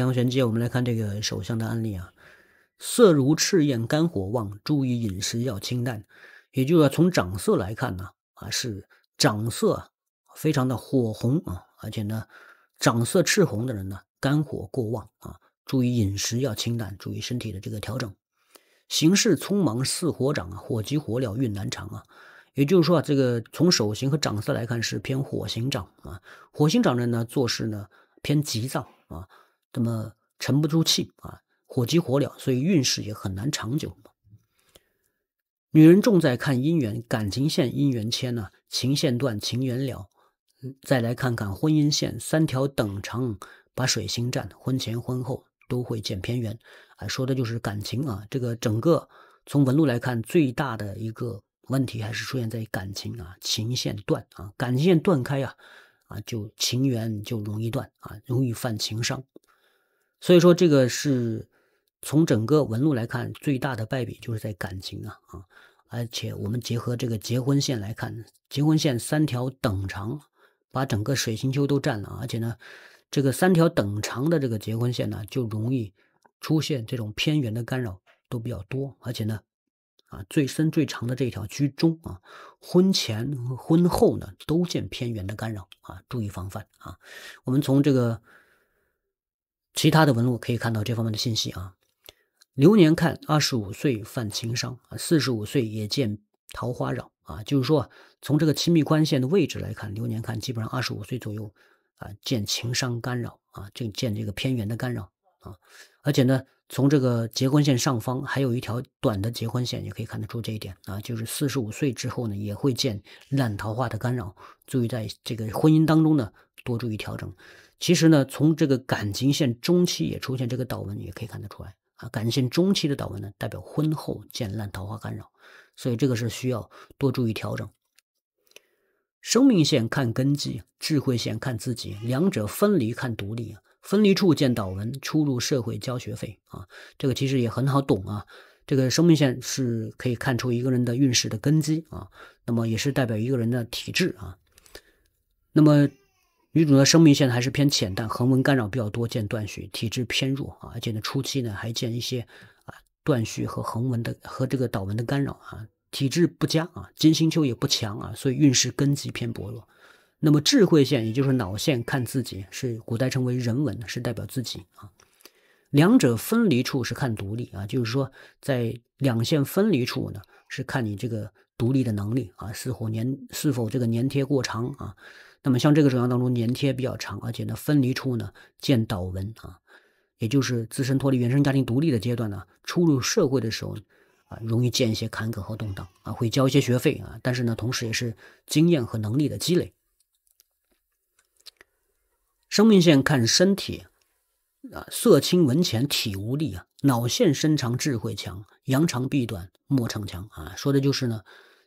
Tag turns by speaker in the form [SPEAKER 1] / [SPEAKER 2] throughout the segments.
[SPEAKER 1] 阳玄接，我们来看这个手相的案例啊。色如赤焰，肝火旺，注意饮食要清淡。也就是说，从长色来看呢，啊，是长色非常的火红啊。而且呢，长色赤红的人呢，肝火过旺啊，注意饮食要清淡，注意身体的这个调整。行事匆忙似火掌啊，火急火燎运难长啊。也就是说啊，这个从手型和掌色来看是偏火型掌啊。火型掌人呢，做事呢偏急躁啊。那么沉不住气啊，火急火燎，所以运势也很难长久。女人重在看姻缘，感情线、姻缘牵呢，情线断，情缘了。再来看看婚姻线，三条等长，把水星占，婚前婚后都会见偏缘。啊，说的就是感情啊。这个整个从纹路来看，最大的一个问题还是出现在感情啊，情线断啊，感情线断开呀，啊，就情缘就容易断啊，容易犯情伤。所以说，这个是从整个纹路来看，最大的败笔就是在感情啊啊！而且我们结合这个结婚线来看，结婚线三条等长，把整个水星丘都占了而且呢，这个三条等长的这个结婚线呢，就容易出现这种偏圆的干扰都比较多，而且呢，啊最深最长的这一条居中啊，婚前和婚后呢都见偏圆的干扰啊，注意防范啊！我们从这个。其他的纹路可以看到这方面的信息啊。流年看，二十五岁犯情伤啊，四十五岁也见桃花扰啊。就是说，从这个亲密关线的位置来看，流年看基本上二十五岁左右啊，见情伤干扰啊，就见这个偏缘的干扰啊。而且呢，从这个结婚线上方还有一条短的结婚线，也可以看得出这一点啊。就是四十五岁之后呢，也会见烂桃花的干扰，注意在这个婚姻当中呢，多注意调整。其实呢，从这个感情线中期也出现这个倒纹，也可以看得出来啊。感情线中期的倒纹呢，代表婚后见烂桃花干扰，所以这个是需要多注意调整。生命线看根基，智慧线看自己，两者分离看独立啊。分离处见倒纹，初入社会交学费啊。这个其实也很好懂啊。这个生命线是可以看出一个人的运势的根基啊，那么也是代表一个人的体质啊。那么。女主的生命线还是偏浅淡，横纹干扰比较多见，断续，体质偏弱啊。而且呢，初期呢还见一些啊断续和横纹的和这个导纹的干扰啊，体质不佳啊，金星丘也不强啊，所以运势根基偏薄弱。那么智慧线也就是脑线，看自己是古代称为人文，是代表自己啊。两者分离处是看独立啊，就是说在两线分离处呢，是看你这个独立的能力啊，是否粘是否这个粘贴过长啊。那么像这个手相当中粘贴比较长，而且呢分离处呢见倒纹啊，也就是自身脱离原生家庭独立的阶段呢，出入社会的时候啊，容易见一些坎坷和动荡啊，会交一些学费啊，但是呢，同时也是经验和能力的积累。生命线看身体啊，色青纹浅体无力啊，脑线身长智慧强，扬长避短莫逞强啊，说的就是呢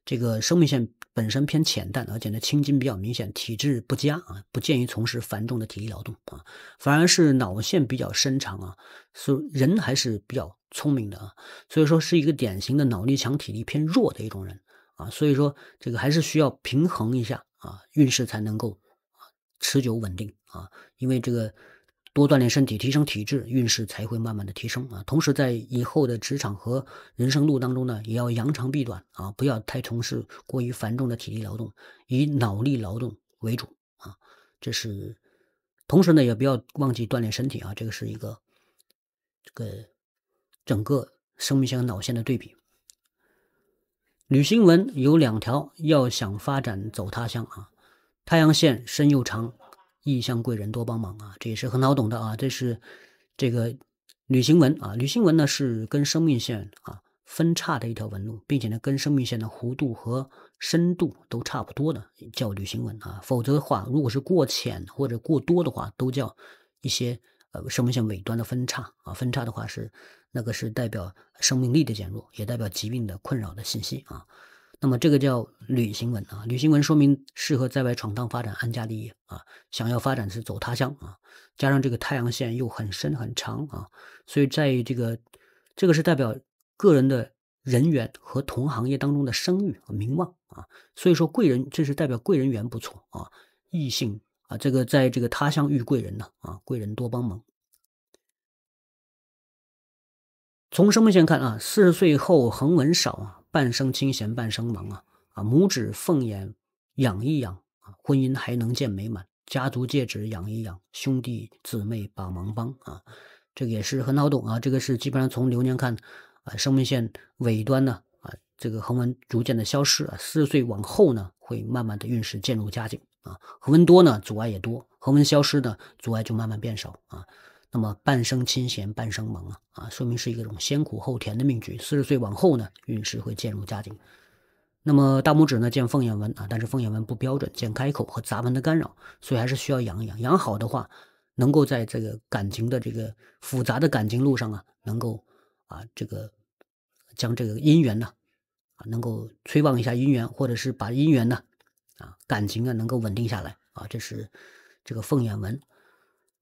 [SPEAKER 1] 这个生命线。本身偏浅淡，而且呢青筋比较明显，体质不佳啊，不建议从事繁重的体力劳动啊。反而是脑线比较伸长啊，是人还是比较聪明的啊，所以说是一个典型的脑力强、体力偏弱的一种人啊。所以说这个还是需要平衡一下啊，运势才能够持久稳定啊，因为这个。多锻炼身体，提升体质，运势才会慢慢的提升啊！同时，在以后的职场和人生路当中呢，也要扬长避短啊，不要太从事过于繁重的体力劳动，以脑力劳动为主啊！这是同时呢，也不要忘记锻炼身体啊！这个是一个这个整个生命线和脑线的对比。旅行文有两条，要想发展走他乡啊，太阳线深又长。异乡贵人多帮忙啊，这也是很好懂的啊。这是这个旅行纹啊，旅行纹呢是跟生命线啊分叉的一条纹路，并且呢跟生命线的弧度和深度都差不多的，叫旅行纹啊。否则的话，如果是过浅或者过多的话，都叫一些呃生命线尾端的分叉啊。分叉的话是那个是代表生命力的减弱，也代表疾病的困扰的信息啊。那么这个叫旅行纹啊，旅行纹说明适合在外闯荡发展安家立业啊，想要发展是走他乡啊，加上这个太阳线又很深很长啊，所以在于这个这个是代表个人的人缘和同行业当中的声誉和名望啊，所以说贵人这是代表贵人缘不错啊，异性啊这个在这个他乡遇贵人呢啊，贵人多帮忙。从生命线看啊，四十岁后横纹少啊。半生清闲，半生忙啊啊！拇指、凤眼养一养啊，婚姻还能见美满；家族戒指养一养，兄弟姊妹帮忙帮啊。这个也是很好懂啊，这个是基本上从流年看啊，生命线尾端呢啊，这个横纹逐渐的消失啊，四十岁往后呢会慢慢的运势渐入佳境啊。横纹多呢，阻碍也多；横纹消失呢，阻碍就慢慢变少啊。那么半生清闲，半生忙啊啊，说明是一个种先苦后甜的命局。四十岁往后呢，运势会渐入佳境。那么大拇指呢，见凤眼纹啊，但是凤眼纹不标准，见开口和杂纹的干扰，所以还是需要养一养养好的话，能够在这个感情的这个复杂的感情路上啊，能够啊这个将这个姻缘呢啊，能够催旺一下姻缘，或者是把姻缘呢啊感情啊能够稳定下来啊，这是这个凤眼纹。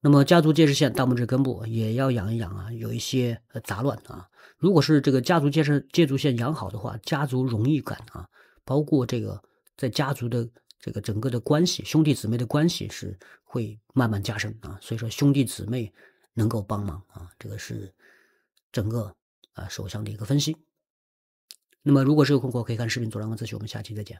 [SPEAKER 1] 那么家族界痣线大拇指根部也要养一养啊，有一些杂乱啊。如果是这个家族界痣、家足线养好的话，家族荣誉感啊，包括这个在家族的这个整个的关系，兄弟姊妹的关系是会慢慢加深啊。所以说兄弟姊妹能够帮忙啊，这个是整个啊手相的一个分析。那么如果是有困惑，可以看视频左上角咨询。我们下期再见。